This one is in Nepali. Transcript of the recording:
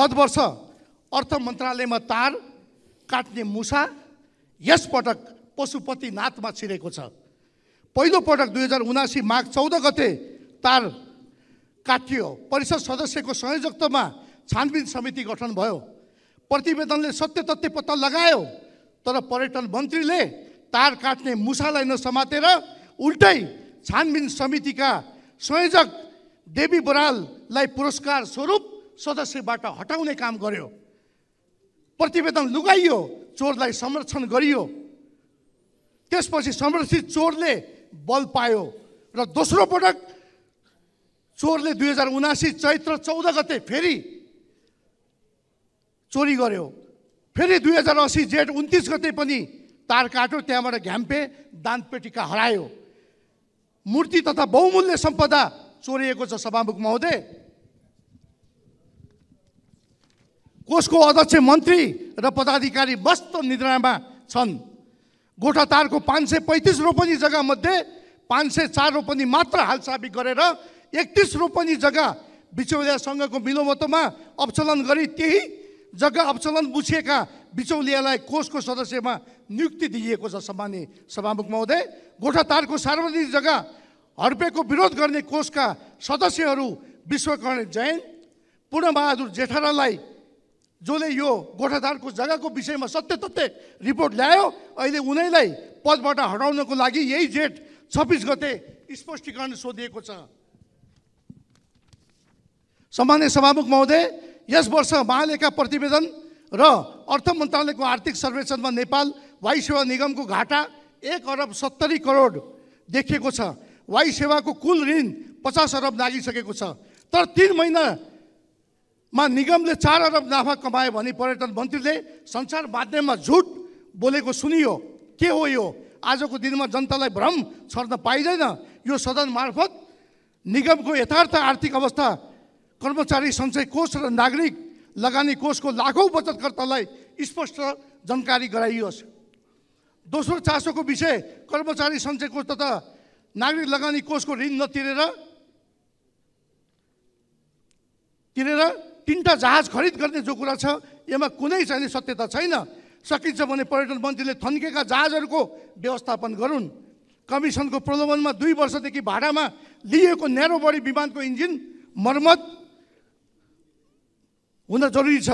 गत वर्ष अर्थ मन्त्रालयमा तार काट्ने मुसा यसपटक पशुपतिनाथमा छिरेको छ पहिलोपटक दुई हजार उनासी माघ चौध गते तार काटियो परिषद सदस्यको संयोजकत्वमा छानबिन समिति गठन भयो प्रतिवेदनले सत्य तथ्य पत्ता लगायो तर पर्यटन मन्त्रीले तार काट्ने मुसालाई नसमातेर उल्टै छानबिन समितिका संयोजक देवी बराललाई पुरस्कार स्वरूप सदस्यबाट हटाउने काम गर्यो प्रतिवेदन लुगाइयो चोरलाई संरक्षण गरियो त्यसपछि संरक्षित चोरले बल पायो र दोस्रो पटक चोरले दुई हजार उनासी चैत्र चौध गते फेरि चोरी गर्यो फेरि दुई हजार असी जेठ उन्तिस गते पनि तार काट्यो त्यहाँबाट घ्याम्पे दानपेटिका हरायो मूर्ति तथा बहुमूल्य सम्पदा चोरिएको छ सभामुख महोदय कोषको अध्यक्ष मन्त्री र पदाधिकारी वस्तु निद्रामा छन् गोठातारको पाँच सय पैँतिस रोपनी जग्गामध्ये पाँच सय चार रोपनी मात्र हालसाबी गरेर एकतिस रोपनी जग्गा बिचौलियासँगको मिलोमतोमा अपचलन गरी त्यही जग्गा अवचलन बुझिएका बिचौलियालाई कोषको सदस्यमा नियुक्ति दिइएको छ सामान्य सभामुख महोदय गोठातारको सार्वजनिक जग्गा हर्पेको विरोध गर्ने कोषका सदस्यहरू विश्वकर्ण जैन पूर्णबहादुर जेठारालाई जसले यो गोठाधारको जग्गाको विषयमा सत्य तथ्य रिपोर्ट ल्यायो अहिले उनैलाई पदबाट हटाउनको लागि यही जेठ छब्बिस गते स्पष्टीकरण सोधिएको छ सामान्य सभामुख महोदय यस वर्ष महालेखा प्रतिवेदन र अर्थ मन्त्रालयको आर्थिक सर्वेक्षणमा नेपाल वायु सेवा निगमको घाटा एक अरब सत्तरी करोड देखिएको छ वायु सेवाको कुल ऋण पचास अरब लागिसकेको छ तर तिन महिना मा निगमले चार अरब नाफा कमायो भने पर्यटन मन्त्रीले संसार माध्यममा झुट बोलेको सुनियो के हो यो आजको दिनमा जनतालाई भ्रम छर्न पाइँदैन यो सदन मार्फत निगमको यथार्थ आर्थिक अवस्था कर्मचारी सञ्चय कोष र नागरिक लगानी कोषको लाखौँ बचतकर्तालाई स्पष्ट जानकारी गराइयोस् दोस्रो चासोको विषय कर्मचारी सञ्चय कोष तथा नागरिक लगानी कोषको ऋण नतिरेर तिरेर तिनवटा जहाज खरिद गर्ने जो कुरा छ यसमा कुनै चाहिँ सत्यता छैन सकिन्छ भने पर्यटन मन्त्रीले थन्केका जहाजहरूको व्यवस्थापन गरून् कमिसनको प्रलोभनमा दुई वर्षदेखि भाडामा लिएको न्यारो बडी विमानको इन्जिन मर्मत हुन जरुरी छ